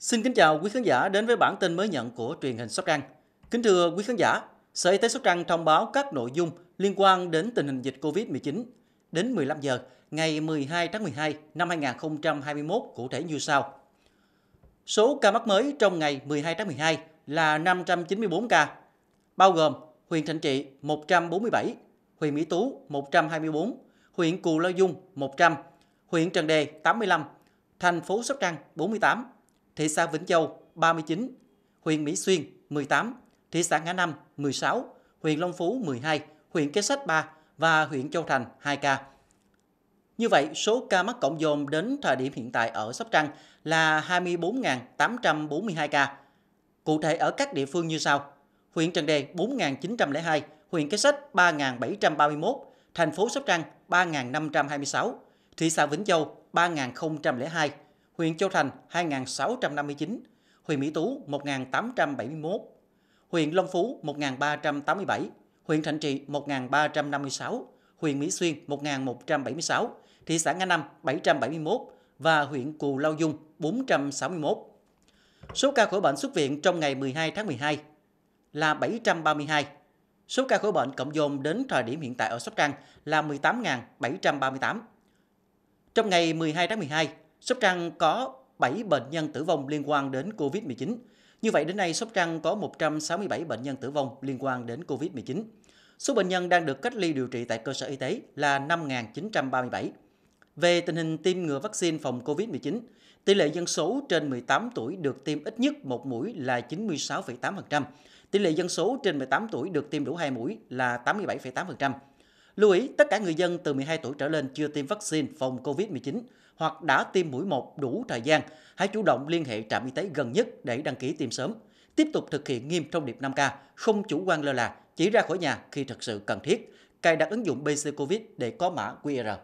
Xin kính chào quý khán giả đến với bản tin mới nhận của truyền hình Sóc Trăng. Kính thưa quý khán giả, Sở Y tế Sóc Trăng thông báo các nội dung liên quan đến tình hình dịch COVID-19 đến 15 giờ ngày 12 tháng 12 năm 2021 cụ thể như sau. Số ca mắc mới trong ngày 12 tháng 12 là 594 ca, bao gồm huyện Thạnh Trị 147, huyện Mỹ Tú 124, huyện Cù Lao Dung 100, huyện Trần Đề 85, thành phố Sóc Trăng 48, thị xã Vĩnh Châu 39, huyện Mỹ Xuyên 18, thị xã Ngã Năm 16, huyện Long Phú 12, huyện Kế Sách 3 và huyện Châu Thành 2 ca. Như vậy, số ca mắc cộng dồn đến thời điểm hiện tại ở Sóc Trăng là 24.842 ca. Cụ thể ở các địa phương như sau. Huyện Trần Đề 4.902, huyện Kế Sách 3.731, thành phố Sóc Trăng 3.526, thị xã Vĩnh Châu 3.002, huyện Châu Thành 2.659, huyện Mỹ Tú 1.871, huyện Long Phú 1.387, huyện Thạnh Trị 1.356, huyện Mỹ Xuyên 1.176, thị xã Nga Năm 771 và huyện Cù Lao Dung 461. Số ca khỏi bệnh xuất viện trong ngày 12 tháng 12 là 732. Số ca khỏi bệnh cộng dồn đến thời điểm hiện tại ở Sóc Trăng là 18.738. Trong ngày 12 tháng 12, Sóc Trăng có 7 bệnh nhân tử vong liên quan đến COVID-19. Như vậy đến nay Sóc Trăng có 167 bệnh nhân tử vong liên quan đến COVID-19. Số bệnh nhân đang được cách ly điều trị tại cơ sở y tế là 5.937. Về tình hình tiêm ngừa vaccine phòng COVID-19, tỷ lệ dân số trên 18 tuổi được tiêm ít nhất một mũi là 96,8%, tỷ lệ dân số trên 18 tuổi được tiêm đủ hai mũi là 87,8%. Lưu ý tất cả người dân từ 12 tuổi trở lên chưa tiêm vaccine phòng COVID-19 hoặc đã tiêm mũi 1 đủ thời gian, hãy chủ động liên hệ trạm y tế gần nhất để đăng ký tiêm sớm. Tiếp tục thực hiện nghiêm thông điệp 5K, không chủ quan lơ là, chỉ ra khỏi nhà khi thật sự cần thiết. Cài đặt ứng dụng BC Covid để có mã QR.